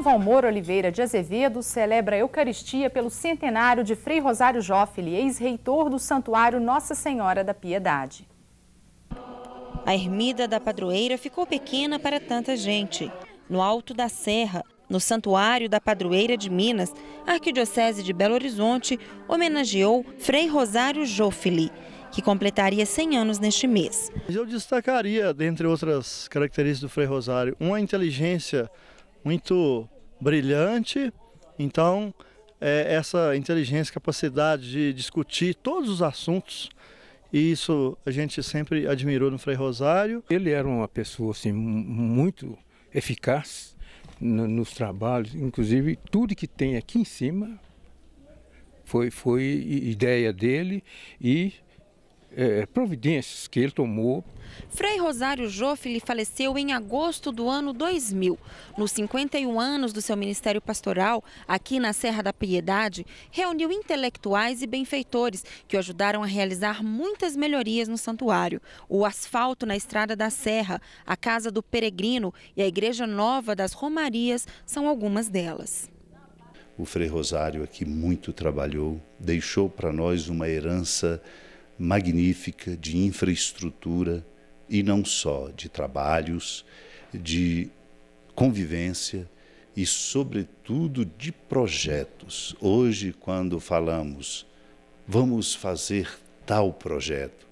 Dom Valmor Oliveira de Azevedo celebra a Eucaristia pelo centenário de Frei Rosário Joffre, ex-reitor do Santuário Nossa Senhora da Piedade. A ermida da padroeira ficou pequena para tanta gente. No alto da serra, no Santuário da Padroeira de Minas, a Arquidiocese de Belo Horizonte homenageou Frei Rosário Joffre, que completaria 100 anos neste mês. Eu destacaria, dentre outras características do Frei Rosário, uma inteligência muito brilhante. Então, é, essa inteligência, capacidade de discutir todos os assuntos, e isso a gente sempre admirou no Frei Rosário. Ele era uma pessoa assim, muito eficaz no, nos trabalhos, inclusive tudo que tem aqui em cima foi, foi ideia dele e é, providências que ele tomou. Frei Rosário Joffre faleceu em agosto do ano 2000. Nos 51 anos do seu ministério pastoral, aqui na Serra da Piedade, reuniu intelectuais e benfeitores que o ajudaram a realizar muitas melhorias no santuário. O asfalto na Estrada da Serra, a Casa do Peregrino e a Igreja Nova das Romarias são algumas delas. O Frei Rosário aqui muito trabalhou, deixou para nós uma herança magnífica de infraestrutura e não só de trabalhos, de convivência e, sobretudo, de projetos. Hoje, quando falamos, vamos fazer tal projeto,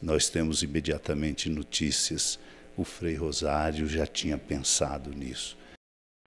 nós temos imediatamente notícias. O Frei Rosário já tinha pensado nisso.